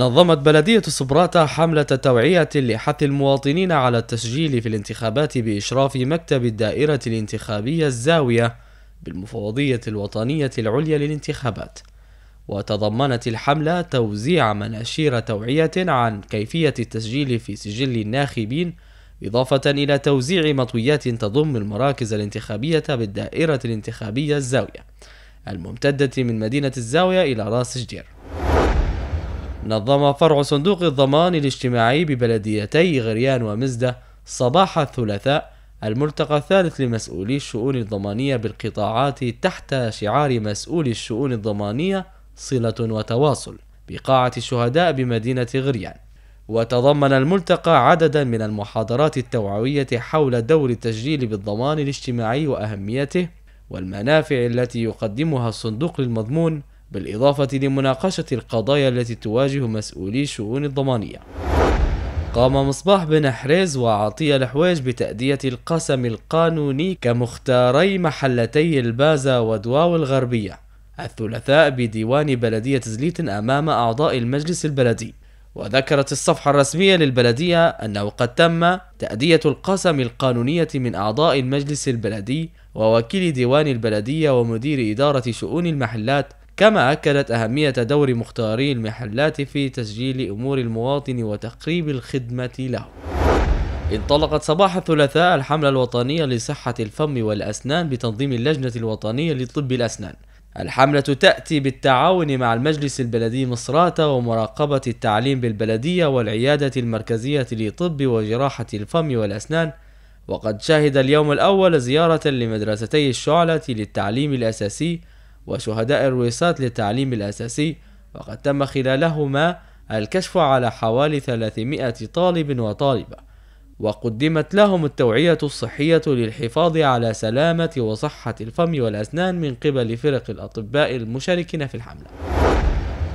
نظمت بلدية صبراتة حملة توعية لحث المواطنين على التسجيل في الانتخابات بإشراف مكتب الدائرة الانتخابية الزاوية بالمفوضية الوطنية العليا للانتخابات وتضمنت الحملة توزيع مناشير توعية عن كيفية التسجيل في سجل الناخبين إضافة إلى توزيع مطويات تضم المراكز الانتخابية بالدائرة الانتخابية الزاوية الممتدة من مدينة الزاوية إلى راس جدير نظم فرع صندوق الضمان الاجتماعي ببلديتي غريان ومزدة صباح الثلاثاء الملتقى الثالث لمسؤولي الشؤون الضمانية بالقطاعات تحت شعار مسؤولي الشؤون الضمانية صلة وتواصل بقاعة الشهداء بمدينة غريان وتضمن الملتقى عددا من المحاضرات التوعوية حول دور التسجيل بالضمان الاجتماعي وأهميته والمنافع التي يقدمها الصندوق للمضمون بالإضافة لمناقشة القضايا التي تواجه مسؤولي الشؤون الضمانية قام مصباح بن حريز وعطية الحويج بتأدية القسم القانوني كمختاري محلتي البازة ودواو الغربية الثلاثاء بديوان بلدية زليت أمام أعضاء المجلس البلدي وذكرت الصفحة الرسمية للبلدية أنه قد تم تأدية القسم القانونية من أعضاء المجلس البلدي ووكيل ديوان البلدية ومدير إدارة شؤون المحلات كما أكدت أهمية دور مختاري المحلات في تسجيل أمور المواطن وتقريب الخدمة له انطلقت صباح الثلاثاء الحملة الوطنية لصحة الفم والأسنان بتنظيم اللجنة الوطنية لطب الأسنان الحملة تأتي بالتعاون مع المجلس البلدي مصراتة ومراقبة التعليم بالبلدية والعيادة المركزية لطب وجراحة الفم والأسنان وقد شهد اليوم الأول زيارة لمدرستي الشعلة للتعليم الأساسي وشهداء الرويسات للتعليم الأساسي وقد تم خلالهما الكشف على حوالي 300 طالب وطالبة وقدمت لهم التوعية الصحية للحفاظ على سلامة وصحة الفم والأسنان من قبل فرق الأطباء المشاركين في الحملة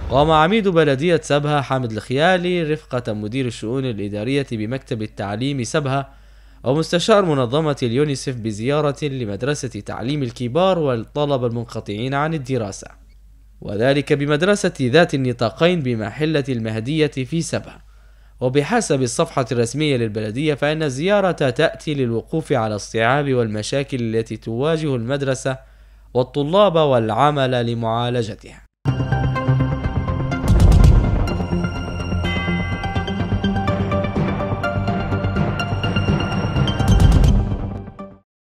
قام عميد بلدية سبها حامد الخيالي رفقة مدير الشؤون الإدارية بمكتب التعليم سبها ومستشار منظمة اليونيسف بزيارة لمدرسة تعليم الكبار والطلبة المنقطعين عن الدراسة وذلك بمدرسة ذات النطاقين بمحلة المهدية في سبا وبحسب الصفحة الرسمية للبلدية فإن الزيارة تأتي للوقوف على الصعاب والمشاكل التي تواجه المدرسة والطلاب والعمل لمعالجتها